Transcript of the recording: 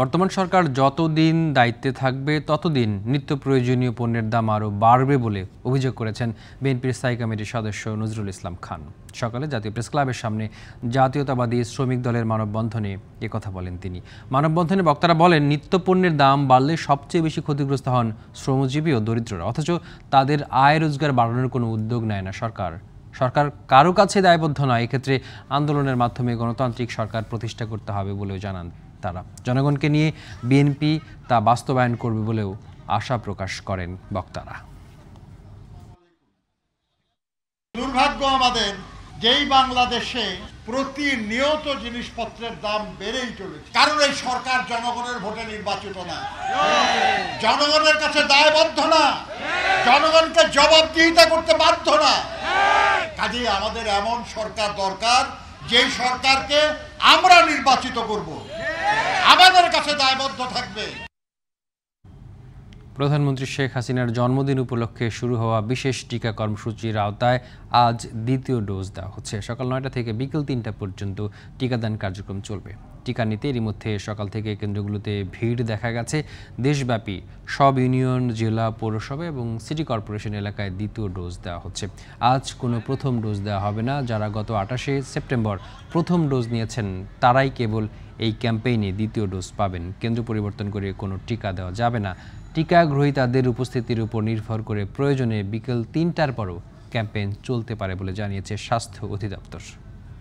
বর্তমান সরকার যতদিন দায়িত্বে থাকবে ততদিন নিত্য প্রয়োজনীয় পণ্যের দাম আরও বাড়বে বলে অভিযোগ করেছেন বিএনপির স্থায়ী কমিটির সদস্য নজরুল ইসলাম খান সকালে জাতীয় প্রেস ক্লাবের সামনে জাতীয়তাবাদী শ্রমিক দলের মানববন্ধনে কথা বলেন তিনি মানববন্ধনে বক্তারা বলেন নিত্য পণ্যের দাম বাড়লে সবচেয়ে বেশি ক্ষতিগ্রস্ত হন শ্রমজীবী ও দরিদ্ররা অথচ তাদের আয় রোজগার বাড়ানোর কোনো উদ্যোগ নেয় না সরকার সরকার কারো কাছে দায়বদ্ধ নয় এক্ষেত্রে আন্দোলনের মাধ্যমে গণতান্ত্রিক সরকার প্রতিষ্ঠা করতে হবে বলেও জানান তারা জনগণকে নিয়ে বিএনপি তা বাস্তবায়ন করবে বলেও আশা প্রকাশ করেন বক্তারা দুর্ভাগ্য আমাদের যেই বাংলাদেশে প্রতিনিয়ত জিনিসপত্রের দাম বেড়েই চলেছে কারণ এই সরকার জনগণের ভোটে নির্বাচিত না জনগণের কাছে দায়বদ্ধ না জনগণকে জবাবদিহিতা করতে বাধ্য না কাজে আমাদের এমন সরকার দরকার যেই সরকারকে আমরা নির্বাচিত করবো পাশে দায়বদ্ধ থাকবে প্রধানমন্ত্রী শেখ হাসিনার জন্মদিন উপলক্ষে শুরু হওয়া বিশেষ টিকা কর্মসূচির আওতায় আজ দ্বিতীয় ডোজ দেওয়া হচ্ছে সকাল নয়টা থেকে বিকেল তিনটা পর্যন্ত টিকাদান কার্যক্রম চলবে টিকা নিতে এরই মধ্যে সকাল থেকে কেন্দ্রগুলোতে ভিড় দেখা গেছে দেশব্যাপী সব ইউনিয়ন জেলা পৌরসভা এবং সিটি কর্পোরেশন এলাকায় দ্বিতীয় ডোজ দেওয়া হচ্ছে আজ কোনো প্রথম ডোজ দেওয়া হবে না যারা গত আটাশে সেপ্টেম্বর প্রথম ডোজ নিয়েছেন তারাই কেবল এই ক্যাম্পেইনে দ্বিতীয় ডোজ পাবেন কেন্দ্র পরিবর্তন করে কোনো টিকা দেওয়া যাবে না টিকা গ্রহীতাদের উপস্থিতির উপর নির্ভর করে প্রয়োজনে বিকেল তিনটার পরও ক্যাম্পেইন চলতে পারে বলে জানিয়েছে স্বাস্থ্য অধিদপ্তর